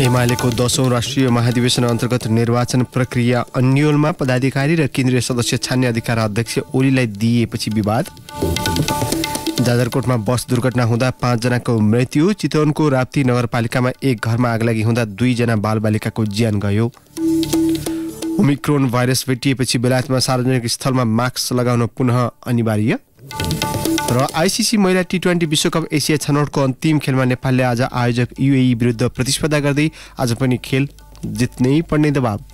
एमालेको दसौँ राष्ट्रिय महाधिवेशन अन्तर्गत निर्वाचन प्रक्रिया अन्यलमा पदाधिकारी र केन्द्रीय सदस्य छान्ने अधिकार अध्यक्ष ओलीलाई दिएपछि विवाद जाजरकोटमा बस दुर्घटना हुँदा पाँचजनाको मृत्यु चितवनको राप्ती नगरपालिकामा एक घरमा आगलागी हुँदा दुईजना बालबालिकाको ज्यान गयो ओमिक्रोन भाइरस भेटिएपछि बेलायतमा सार्वजनिक स्थलमा मास्क लगाउन पुनः अनिवार्य र आइसिसी महिला टी ट्वेन्टी विश्वकप एसिया छनौटको अन्तिम खेलमा नेपालले आज आयोजक युएई विरुद्ध प्रतिस्पर्धा गर्दै आज पनि खेल जित्नै पर्ने दबाब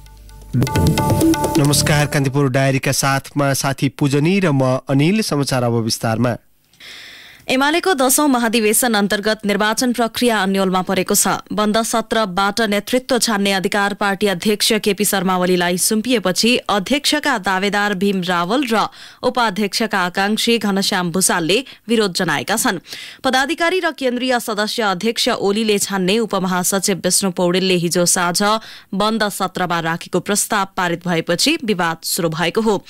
नमस्कार कान्तिपुर डायरीका साथमा साथी पूजनी र म अनिल समाचार अब विस्तारमा एमालेको दशौं महाधिवेशन अन्तर्गत निर्वाचन प्रक्रिया अन्यलमा परेको छ बन्द सत्रबाट नेतृत्व छान्ने अधिकार पार्टी अध्यक्ष केपी शर्मा ओलीलाई सुम्पिएपछि अध्यक्षका दावेदार भीम रावल र उपाध्यक्षका आकांक्षी घनश्याम भूषालले विरोध जनाएका छन् पदाधिकारी र केन्द्रीय सदस्य अध्यक्ष ओलीले छान्ने उपमहासचिव विष्णु पौडेलले हिजो साँझ बन्द सत्रमा राखेको प्रस्ताव पारित भएपछि विवाद शुरू भएको हो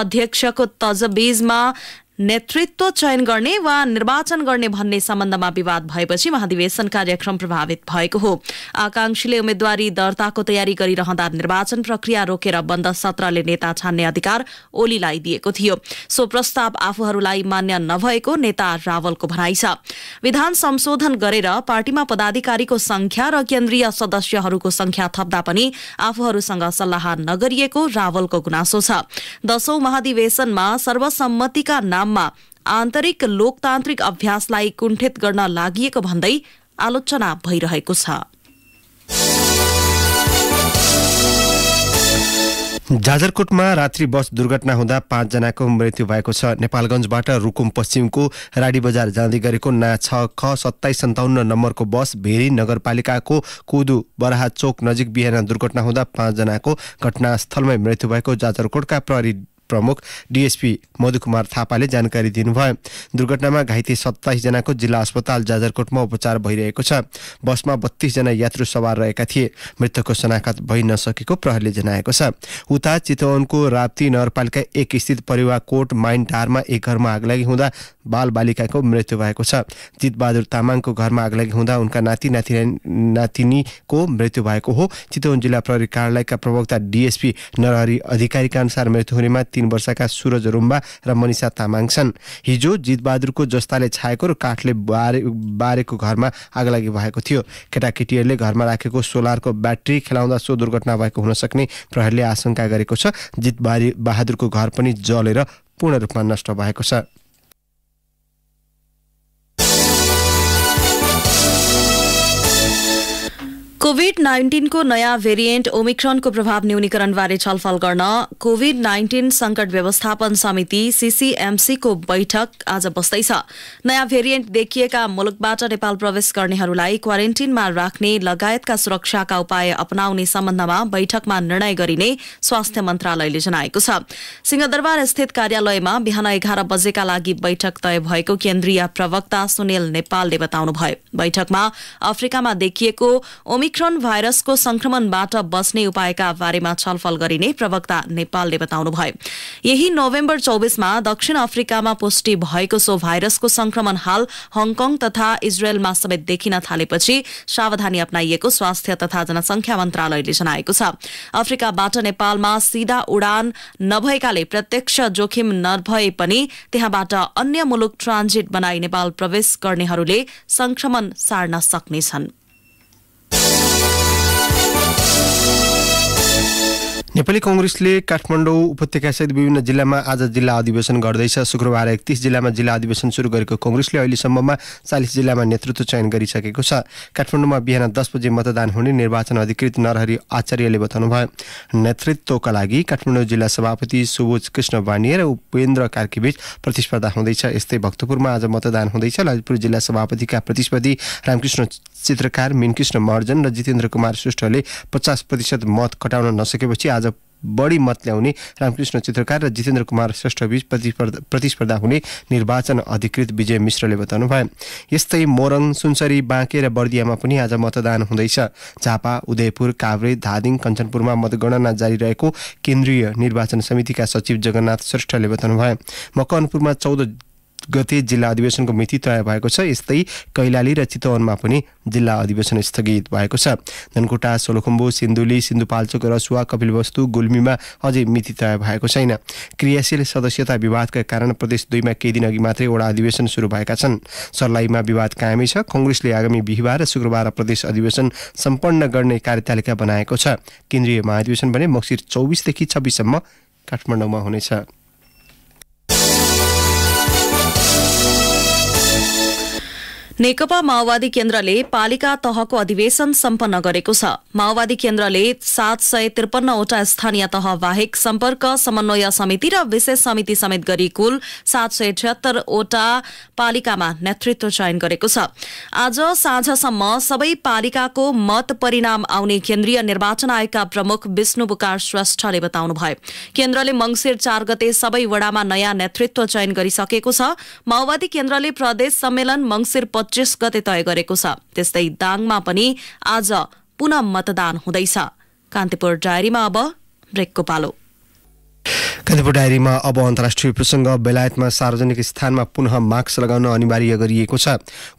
अध्यक्षको तजबीजमा नेतृत्व चयन गर्ने वा निर्वाचन गर्ने भन्ने सम्बन्धमा विवाद भएपछि महाधिवेशन कार्यक्रम प्रभावित भएको हो आकांक्षीले उम्मेद्वारी दर्ताको तयारी गरिरहँदा निर्वाचन प्रक्रिया रोकेर बन्द सत्रले नेता छान्ने अधिकार ओलीलाई दिएको थियो सो प्रस्ताव आफूहरूलाई मान्य नभएको नेता रावलको भनाइ छ विधान संशोधन गरेर पार्टीमा पदाधिकारीको संख्या र केन्द्रीय सदस्यहरूको संख्या थप्दा पनि आफूहरूसँग सल्लाह नगरिएको रावलको गुनासो छ दशौं महाधिवेशनमा सर्वसम्मतिका नाममा आन्तरिक लोकतान्त्रिक अभ्यासलाई कुण्ठित गर्न लागि भन्दै आलोचना भइरहेको छ जाजरकोटमा रात्रि बस दुर्घटना हुँदा पाँचजनाको मृत्यु भएको छ नेपालगञ्जबाट रुकुम पश्चिमको राडी बजार जाँदै गरेको ना छ ख सत्ताइस सन्ताउन्न नम्बरको बस भेरी नगरपालिकाको कुदु बराहा चोक नजिक बिहान दुर्घटना हुँदा पाँचजनाको घटनास्थलमै मृत्यु भएको जाजरकोटका प्रहरी प्रमुख डिएसपी मधुकुमार थापाले जानकारी दिनुभयो दुर्घटनामा घाइते सत्ताइसजनाको जिल्ला अस्पताल जाजरकोटमा उपचार भइरहेको छ बसमा बत्तीसजना यात्रु सवार रहेका थिए मृतकको शनाखत भइ नसकेको प्रहरीले जनाएको छ उता चितवनको राप्ती नगरपालिका एक स्थित परिवार कोट माइन टारमा एक घरमा आगलागी हुँदा बाल बालिकाको मृत्यु भएको छ जितबहादुर तामाङको घरमा आगलागी हुँदा उनका नाति नाति नातिनीको मृत्यु भएको हो चितवन जिल्ला प्रहरी कार्यालयका प्रवक्ता डिएसपी नरहरी अधिकारीका अनुसार मृत्यु हुनेमा तीन वर्षका सुरज रुम्बा र मनिषा तामाङ छन् हिजो जितबहादुरको जस्ताले छाएको र काठले बारे बारेको घरमा आगलागी भएको थियो केटाकेटीहरूले घरमा राखेको सोलरको ब्याट्री खेलाउँदा सो दुर्घटना भएको हुन सक्ने प्रहरीले आशंका गरेको छ जित बहादुरको घर पनि जलेर पूर्ण रूपमा नष्ट भएको छ कोविड नाइन्टिनको नयाँ भेरिएन्ट ओमिक्रनको प्रभाव न्यूनीकरणबारे छलफल गर्न कोविड नाइन्टिन संकट व्यवस्थापन समिति सीसीएमसीको बैठक आज बस्दैछ नयाँ भेरिएन्ट देखिएका मुलुकबाट नेपाल प्रवेश गर्नेहरूलाई क्वारेन्टिनमा राख्ने लगायतका सुरक्षाका उपाय अपनाउने सम्बन्धमा बैठकमा निर्णय गरिने स्वास्थ्य मन्त्रालयले जनाएको छ सिंहदरबार स्थित कार्यालयमा बिहान एघार बजेका लागि बैठक तय भएको केन्द्रीय प्रवक्ता सुनिल नेपालले बताउनुभयो बैठकमा अफ्रिकामा देखिएको ओमिक ओमिक्रोन भाइरसको संक्रमणबाट बस्ने उपायका बारेमा छलफल गरिने प्रवक्ता नेपालले बताउनुभयो यही नोभेम्बर चौबिसमा दक्षिण अफ्रिकामा पुष्टि भएको सो भाइरसको संक्रमण हाल हङकङ तथा इजरायलमा समेत देखिन थालेपछि सावधानी अप्नाइएको स्वास्थ्य तथा जनसंख्या मन्त्रालयले जनाएको छ अफ्रिकाबाट नेपालमा सिधा उडान नभएकाले प्रत्यक्ष जोखिम नभए पनि त्यहाँबाट अन्य मुलुक ट्रान्जिट बनाई नेपाल प्रवेश गर्नेहरूले संक्रमण सार्न सक्नेछन् नेपाली कङ्ग्रेसले काठमाडौँ उपत्यकासहित विभिन्न जिल्लामा आज जिल्ला अधिवेशन गर्दैछ शुक्रबार एकतिस जिल्लामा जिल्ला अधिवेशन सुरु गरेको कङ्ग्रेसले अहिलेसम्ममा चालिस जिल्लामा नेतृत्व चयन गरिसकेको छ काठमाडौँमा बिहान दस बजे मतदान हुने निर्वाचन अधिकृत नरहरी आचार्यले बताउनुभयो नेतृत्वका लागि काठमाडौँ जिल्ला सभापति सुबोज कृष्ण बानिया र उपेन्द्र कार्कीबीच प्रतिस्पर्धा हुँदैछ यस्तै भक्तपुरमा आज मतदान हुँदैछ ललितपुर जिल्ला सभापतिका प्रतिस्पर्धी रामकृष्ण चित्रकार मिनकृष्ण महर्जन र जितेन्द्र कुमार श्रेष्ठले पचास प्रतिशत मत कटाउन नसकेपछि आज बढी मत ल्याउने रामकृष्ण चित्रकार र जितेन्द्र कुमार श्रेष्ठबीच प्रतिस्पर्धा हुने निर्वाचन अधिकृत विजय मिश्रले बताउनु भयो यस्तै मोरङ सुनसरी बाँके र बर्दियामा पनि आज मतदान हुँदैछ झापा उदयपुर काभ्रे धादिङ कञ्चनपुरमा मतगणना जारी रहेको केन्द्रीय निर्वाचन समितिका सचिव जगन्नाथ श्रेष्ठले भयो मकनपुरमा चौध गते जिल्ला अधिवेशनको मिति तय भएको छ यस्तै कैलाली र चितवनमा पनि जिल्ला अधिवेशन स्थगित भएको छ धनकुटा सोलखुम्बु सिन्धुली सिन्धुपाल्चोक रसुवा कपिलवस्तु गुल्मीमा अझै मिति तय भएको छैन क्रियाशील सदस्यता विवादका कारण प्रदेश दुईमा केही दिन अघि मात्रै वडा अधिवेशन सुरु भएका छन् सर्लाहीमा विवाद कायमै छ कङ्ग्रेसले आगामी बिहिबार र शुक्रबार प्रदेश अधिवेशन सम्पन्न गर्ने कार्यतालिका बनाएको छ केन्द्रीय महाधिवेशन भने मक्सिर चौबिसदेखि छब्बिससम्म काठमाडौँमा हुनेछ नेकपा माओवादी केन्द्रले पालिका तहको अधिवेशन सम्पन्न गरेको छ माओवादी केन्द्रले सात सय त्रिपन्नवटा स्थानीय तह बाहेक सम्पर्क समन्वय समिति र विशेष समिति समेत गरी कुल सात सय छिहत्तरवटा पालिकामा नेतृत्व चयन गरेको छ आज साँझसम्म सबै पालिकाको मत परिणाम आउने केन्द्रीय निर्वाचन आयोगका प्रमुख विष्णु बुकार श्रेष्ठले बताउनुभयो केन्द्रले मंगिर चार गते सबै वडामा नयाँ नेतृत्व चयन गरिसकेको छ माओवादी केन्द्रले प्रदेश सम्मेलन मंगिर पच्चिस गते तय गरेको छ त्यस्तै दाङमा पनि आज पुनः मतदान हुँदैछ कान्तिपुर डायरीमा अब ब्रेकको पालो कान्तिपुर डायरीमा अब अन्तर्राष्ट्रिय प्रसङ्ग बेलायतमा सार्वजनिक स्थानमा पुनः मास्क लगाउन अनिवार्य गरिएको छ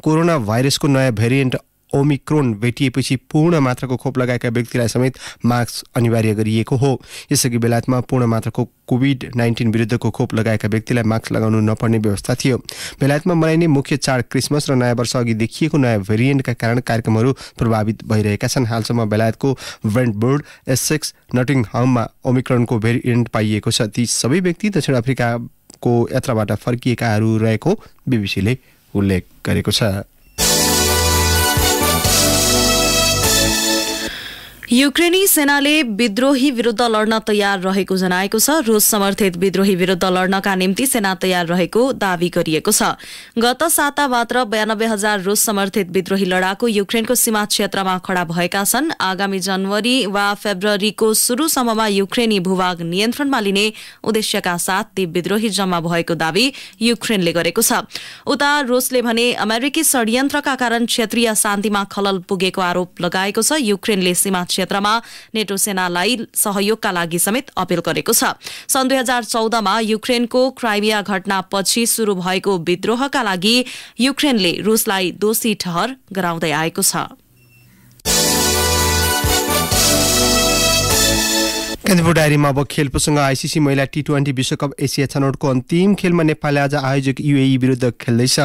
कोरोना भाइरसको नयाँ भेरिएन्ट ओमिक्रोन भेटिएपछि पूर्ण मात्राको खोप लगाएका व्यक्तिलाई समेत मास्क अनिवार्य गरिएको हो यसअघि बेलायतमा पूर्ण मात्राको कोभिड नाइन्टिन विरुद्धको खोप लगाएका व्यक्तिलाई मास्क लगाउनु नपर्ने व्यवस्था थियो बेलायतमा मनाइने मुख्य चाड क्रिसमस र नयाँ वर्ष अघि देखिएको नयाँ भेरिएन्टका कारण कार्यक्रमहरू प्रभावित भइरहेका छन् हालसम्म बेलायतको ब्रेन्डबोर्ड एसेक्स हममा ओमिक्रोनको भेरिएन्ट पाइएको छ ती सबै व्यक्ति दक्षिण अफ्रिकाको यात्राबाट फर्किएकाहरू रहेको बिबिसीले उल्लेख गरेको छ युक्रेनी सेनाले विद्रोही विरुद्ध लड्न तयार रहेको जनाएको छ रुस समर्थित विद्रोही विरुद्ध लड्नका निम्ति सेना तयार रहेको दावी गरिएको छ गत साता मात्र बयानब्बे हजार रुस समर्थित विद्रोही लडाकु युक्रेनको सीमा क्षेत्रमा खड़ा भएका छन् आगामी जनवरी वा फेब्रुअरीको शुरूसम्ममा युक्रेनी भूभाग नियन्त्रणमा लिने उद्देश्यका साथ ती विद्रोही जम्मा भएको दावी युक्रेनले गरेको छ उता रुसले भने अमेरिकी षड्यन्त्रका कारण क्षेत्रीय शान्तिमा खलल पुगेको आरोप लगाएको छ युक्रेनले सीमा क्षेत्रमा नेटो सेनालाई सहयोगका लागि समेत अपिल गरेको छ सन् दुई हजार चौधमा युक्रेनको क्राइमिया घटनापछि शुरू भएको विद्रोहका लागि युक्रेनले रुसलाई दोषी ठहर गराउँदै आएको छ कान्तिपुर डायरीमा अब खेल प्रसङ्ग आइसिसी महिला टी ट्वेन्टी विश्वकप एसिया छनौटको अन्तिम खेलमा नेपालले आज आयोजक युएई विरुद्ध खेल्दैछ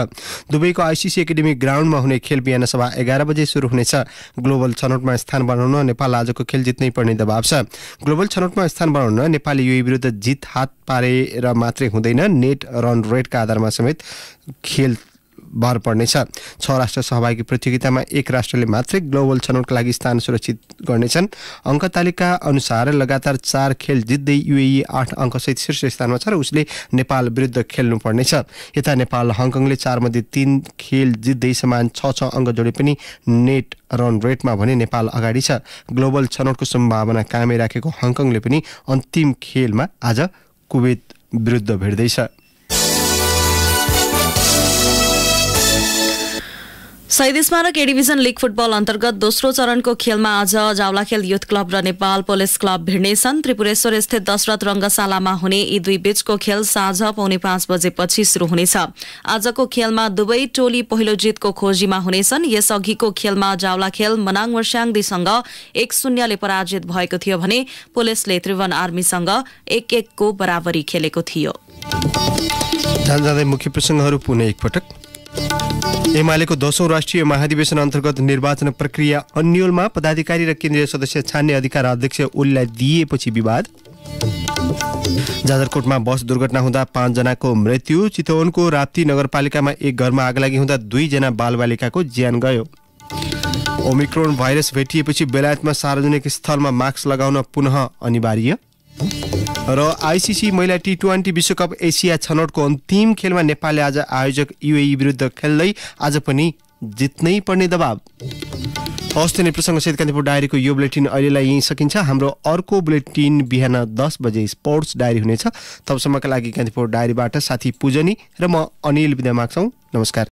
दुबईको आइसिसी एकाडेमी ग्राउन्डमा हुने खेल बिहान सभा एघार बजे सुरु हुनेछ ग्लोबल छनौटमा स्थान बनाउन नेपाल आजको खेल जित्नै पर्ने दबाव छ ग्लोबल छनौटमा स्थान बनाउन नेपालले युएई विरुद्ध जित हात पारेर मात्रै हुँदैन नेट रन रेटका आधारमा समेत खेल भर पर्नेछ छ राष्ट्र सहभागी प्रतियोगितामा एक राष्ट्रले मात्रै ग्लोबल छनौटका लागि स्थान सुरक्षित गर्नेछन् अङ्क तालिका अनुसार लगातार चार खेल जित्दै युएई आठ अङ्कसहित शीर्ष स्थानमा छ र उसले नेपाल विरुद्ध खेल्नु पर्नेछ यता नेपाल हङकङले चारमध्ये तिन खेल जित्दै समान छ छ अङ्क जोडे पनि नेट रन रेटमा भने नेपाल अगाडि छ ग्लोबल छनौटको सम्भावना कायमै राखेको हङकङले पनि अन्तिम खेलमा आज कुवेत विरुद्ध भेट्दैछ शहीद स्मारक एडिभिजन लिग फुटबल अन्तर्गत दोस्रो चरणको खेलमा आज जावलाखेल युथ क्लब र नेपाल पुलिस क्लब भिड्नेछन् त्रिपुरेश्वर स्थित दशरथ रंगशालामा हुने यी दुई बीचको खेल साँझ पाउने पाँच बजेपछि शुरू हुनेछ आजको खेलमा दुवै टोली पहिलो जितको खोजीमा हुनेछन् यसअघिको खेलमा जावलाखेल मनाङ वर्स्याङदीसँग एक शून्यले पराजित भएको थियो भने पुलिसले त्रिभुवन आर्मीसँग एक एकको बराबरी खेलेको थियो एमालेको दशौं राष्ट्रिय महाधिवेशन अन्तर्गत निर्वाचन प्रक्रिया अन्यलमा पदाधिकारी र केन्द्रीय सदस्य छान्ने अधिकार अध्यक्ष ओलीलाई दिएपछि विवाद जाजरकोटमा बस दुर्घटना हुँदा पाँचजनाको मृत्यु चितवनको राप्ती नगरपालिकामा एक घरमा आग लागि हुँदा दुईजना बालबालिकाको ज्यान गयो ओमिक्रोन भाइरस भेटिएपछि बेलायतमा सार्वजनिक स्थलमा मास्क लगाउन पुनः अनिवार्य र आइसिसी महिला टी ट्वेन्टी विश्वकप एसिया छनौटको अन्तिम खेलमा नेपालले आज आयोजक युएई e विरुद्ध खेल्दै आज पनि जित्नै पर्ने दबाब हस्त नै प्रसङ्गसहित कान्तिपुर डायरीको यो बुलेटिन अहिलेलाई यहीँ सकिन्छ हाम्रो अर्को बुलेटिन बिहान दस बजे स्पोर्ट्स डायरी हुनेछ तबसम्मका लागि कान्तिपुर डायरीबाट साथी पूजनी र म अनिल विद्या माग्छौँ नमस्कार